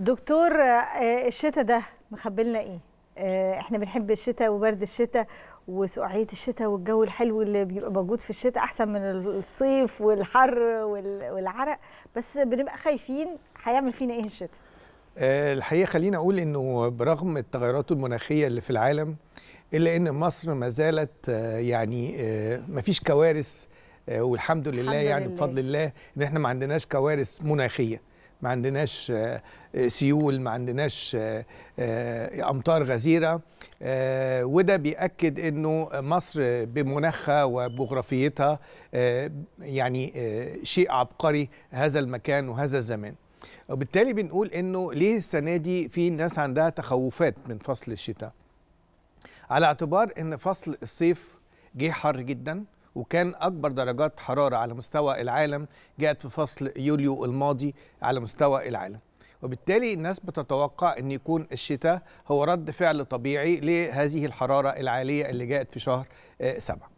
دكتور آه، آه، الشتاء ده مخبلنا ايه؟ آه، احنا بنحب الشتاء وبرد الشتاء وسقعيه الشتاء والجو الحلو اللي بيبقى موجود في الشتاء احسن من الصيف والحر والعرق بس بنبقى خايفين هيعمل فينا ايه الشتاء؟ الحقيقه خليني اقول انه برغم التغيرات المناخيه اللي في العالم الا ان مصر ما زالت يعني ما فيش كوارث والحمد لله يعني لله. بفضل الله ان احنا ما عندناش كوارث مناخيه ما عندناش آه، آه، سيول ما عندناش آه، امطار غزيره وده بيأكد انه مصر بمناخها وبجغرافيتها يعني شيء عبقري هذا المكان وهذا الزمان وبالتالي بنقول انه ليه السنه دي في ناس عندها تخوفات من فصل الشتاء على اعتبار ان فصل الصيف جه حر جدا وكان أكبر درجات حرارة على مستوى العالم جاءت في فصل يوليو الماضي على مستوى العالم وبالتالي الناس بتتوقع أن يكون الشتاء هو رد فعل طبيعي لهذه الحرارة العالية اللي جاءت في شهر آه، سبعة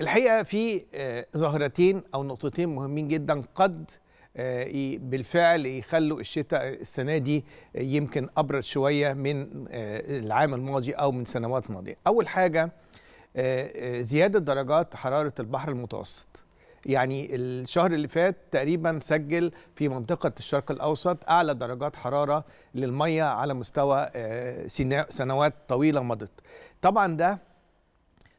الحقيقة في آه، ظاهرتين أو نقطتين مهمين جدا قد آه، بالفعل يخلوا الشتاء السنة دي يمكن أبرد شوية من العام الماضي أو من سنوات ماضية أول حاجة آه، آه، زياده درجات حراره البحر المتوسط يعني الشهر اللي فات تقريبا سجل في منطقة الشرق الأوسط أعلى درجات حرارة للمية على مستوى آه، سنوات طويلة مضت طبعا ده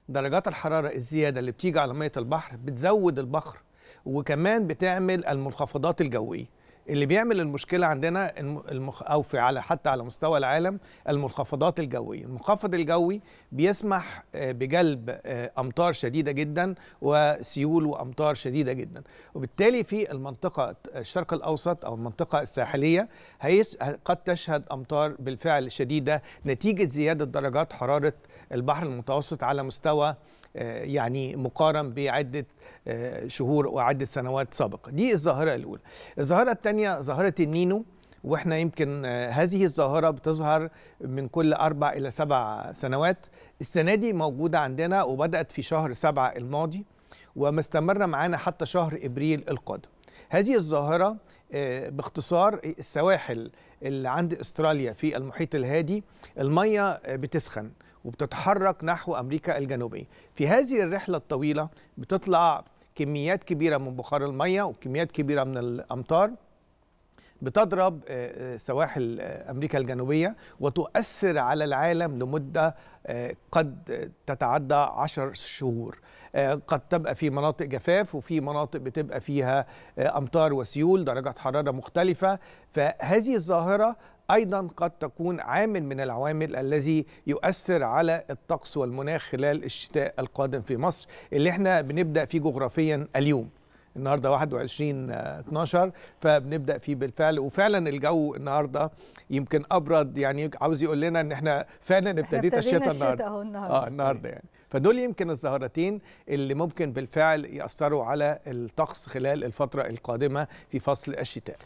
درجات الحرارة الزيادة اللي بتيجي على مية البحر بتزود البحر وكمان بتعمل المنخفضات الجوية اللي بيعمل المشكله عندنا المخ او في على حتى على مستوى العالم المنخفضات الجويه المنخفض الجوي بيسمح آه، بجلب آه، امطار شديده جدا وسيول وامطار شديده جدا وبالتالي في المنطقه الشرق الاوسط او المنطقه الساحليه قد تشهد امطار بالفعل شديده نتيجه زياده درجات حراره البحر المتوسط على مستوى آه، يعني مقارن بعده شهور وعده سنوات سابقه دي الظاهره الاولى الظاهره الثانيه الثانيه ظاهرة النينو واحنا يمكن آه، هذه الظاهره بتظهر من كل اربع الى سبع سنوات السنه دي موجوده عندنا وبدات في شهر سبعة الماضي ومستمرة معانا حتى شهر ابريل القادم هذه الظاهره آه، باختصار السواحل اللي عند استراليا في المحيط الهادي الميه بتسخن وبتتحرك نحو امريكا الجنوبيه في هذه الرحله الطويله بتطلع كميات كبيره من بخار الميه وكميات كبيره من الامطار بتضرب آه، آه، سواحل آه، امريكا الجنوبيه وتؤثر على العالم لمده قد تتعدى عشر شهور قد تبقى في مناطق جفاف وفي مناطق بتبقى فيها امطار وسيول درجات حراره مختلفه فهذه الظاهره ايضا قد تكون عامل من العوامل الذي يؤثر على الطقس والمناخ خلال الشتاء القادم في مصر اللي احنا بنبدا فيه جغرافيا اليوم النهارده 21 12 آه، فبنبدا فيه بالفعل وفعلا الجو النهارده يمكن ابرد يعني عاوز يقول لنا ان احنا فعلا ابتديت الشتاء النهارده النهارده اه النهارده يعني فدول يمكن الظاهرتين اللي ممكن بالفعل ياثروا على الطقس خلال الفتره القادمه في فصل الشتاء